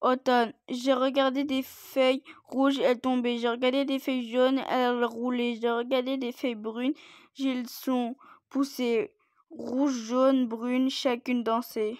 automne. J'ai regardé des feuilles rouges, elles tombaient. J'ai regardé des feuilles jaunes, elles roulaient. J'ai regardé des feuilles brunes, elles sont poussées. Rouge, jaune, brune, chacune dansait.